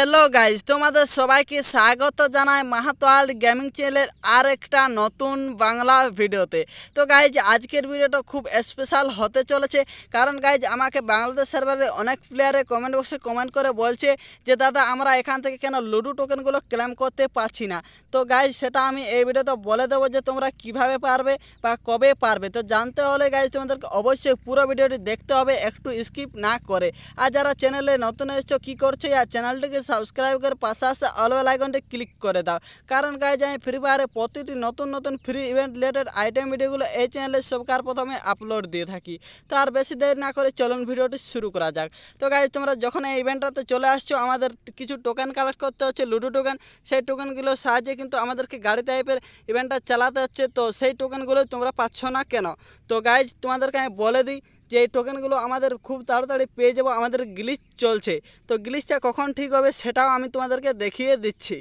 hello guys তোমাদের সবাইকে স্বাগত মাহাতো মাহাতোয়াল গেমিং চ্যানেলের আর একটা নতুন বাংলা ভিডিওতে তো গাইজ আজকের ভিডিওটা খুব স্পেশাল হতে চলেছে কারণ গাইজ আমাকে বাংলাদেশ সার্ভারে অনেক প্লেয়ারে কমেন্ট বক্সে কমেন্ট করে বলছে যে দাদা আমরা এখান থেকে কেন লুডু টোকেনগুলো ক্লেম করতে পারছি না তো গাইজ সেটা আমি এই ভিডিওতে বলে দেবো যে তোমরা কিভাবে পারবে বা কবে পারবে তো জানতে হলে গাইজ তোমাদেরকে অবশ্যই পুরো ভিডিওটি দেখতে হবে একটু স্কিপ না করে আর যারা চ্যানেলে নতুন এসছো কী করছে আর চ্যানেলটিকে সাবস্ক্রাইব করে পাশে আসে অলওয়েল আইকনটি ক্লিক করে দাও কারণ গাইজ আমি ফ্রি ফায়ারে প্রতিটি নতুন নতুন ফ্রি ইভেন্ট রিলেটেড আইটেম ভিডিওগুলো এই চ্যানেলে সবকার প্রথমে আপলোড দিয়ে থাকি তো আর বেশি দেরি না করে চলুন ভিডিওটি শুরু করা যাক তো গাইজ তোমরা যখন এই ইভেন্টটাতে চলে আসছো আমাদের কিছু টোকেন কালেক্ট করতে হচ্ছে লুডো টোকেন সেই টোকেনগুলোর সাহায্যে কিন্তু আমাদেরকে গাড়ি টাইপের ইভেন্টটা চালাতে হচ্ছে তো সেই টোকেনগুলো তোমরা পাচ্ছ না কেন তো গাইজ তোমাদেরকে আমি বলে দিই যে এই টোকেনগুলো আমাদের খুব তাড়াতাড়ি পেয়ে যাব আমাদের গ্লিচ চলছে তো গ্লিচটা কখন ঠিক হবে সেটাও আমি তোমাদেরকে দেখিয়ে দিচ্ছি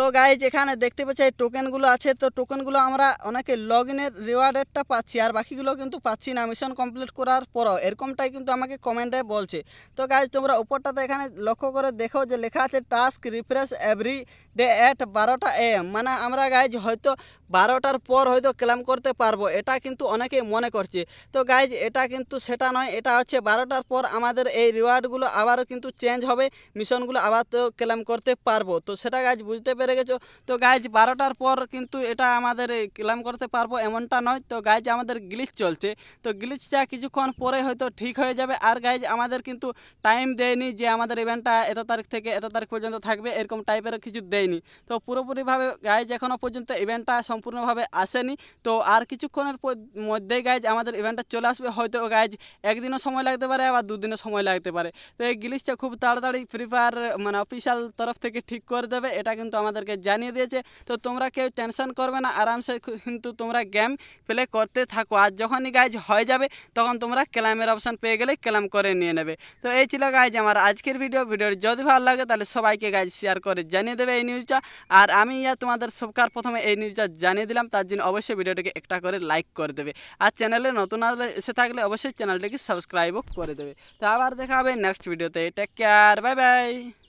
তো গাইজ এখানে দেখতে পাচ্ছি এই টোকেনগুলো আছে তো টোকেনগুলো আমরা অনেকে লগ ইনের রিওয়ার্ডেডটা পাচ্ছি আর বাকিগুলো কিন্তু পাচ্ছি না মিশন কমপ্লিট করার পরও এরকমটাই কিন্তু আমাকে কমেন্টে বলছে তো গাইজ তোমরা উপরটাতে এখানে লক্ষ্য করে দেখো যে লেখা আছে task refresh every day at বারোটা এম মানে আমরা গাইজ হয়তো বারোটার পর হয়তো ক্লেম করতে পারবো এটা কিন্তু অনেকেই মনে করছে তো গাইজ এটা কিন্তু সেটা নয় এটা হচ্ছে বারোটার পর আমাদের এই রিওয়ার্ডগুলো আবারও কিন্তু চেঞ্জ হবে মিশনগুলো আবার তো ক্লেম করতে পারবো তো সেটা গাইজ বুঝতে পেরে গেছো তো গাইজ বারোটার পর কিন্তু এটা আমাদের ক্লাম করতে পারবো এমনটা নয় তো গাইজ আমাদের গ্লিচ চলছে তো গ্লিচটা কিছুক্ষণ পরে হয়তো ঠিক হয়ে যাবে আর গাইজ আমাদের কিন্তু টাইম দেয়নি যে আমাদের ইভেন্টটা এত তারিখ থেকে এত তারিখ পর্যন্ত থাকবে এরকম টাইপের কিছু দেয়নি তো পুরোপুরিভাবে গাইজ এখনও পর্যন্ত ইভেন্টটা সম্পূর্ণভাবে আসেনি তো আর কিছুক্ষণের মধ্যেই গাইজ আমাদের ইভেন্টটা চলে আসবে হয়তো গাইজ একদিনও সময় লাগতে পারে আবার দুদিনও সময় লাগতে পারে তো এই গ্লিচটা খুব তাড়াতাড়ি ফ্রি ফায়ার মানে অফিসিয়াল তরফ থেকে ঠিক করে দেবে এটা কিন্তু আমাদের আমাদেরকে জানিয়ে দিয়েছে তো তোমরা কেউ টেনশন করবে না আরামসে কিন্তু তোমরা গেম প্লে করতে থাকো আর যখনই গাইজ হয়ে যাবে তখন তোমরা ক্লামের অপশান পেয়ে গেলে ক্লাম করে নিয়ে নেবে তো এই ছিল গাইজ আমার আজকের ভিডিও ভিডিওর যদি ভালো লাগে তাহলে সবাইকে গাইজ শেয়ার করে জানিয়ে দেবে এই নিউজটা আর আমি তোমাদের সবকার প্রথমে এই নিউজটা জানিয়ে দিলাম তার জন্য অবশ্যই ভিডিওটিকে একটা করে লাইক করে দেবে আর চ্যানেলে নতুন আসলে এসে থাকলে অবশ্যই চ্যানেলটিকে সাবস্ক্রাইবও করে দেবে তো আবার দেখা হবে নেক্সট ভিডিওতে টেক কেয়ার বাই বাই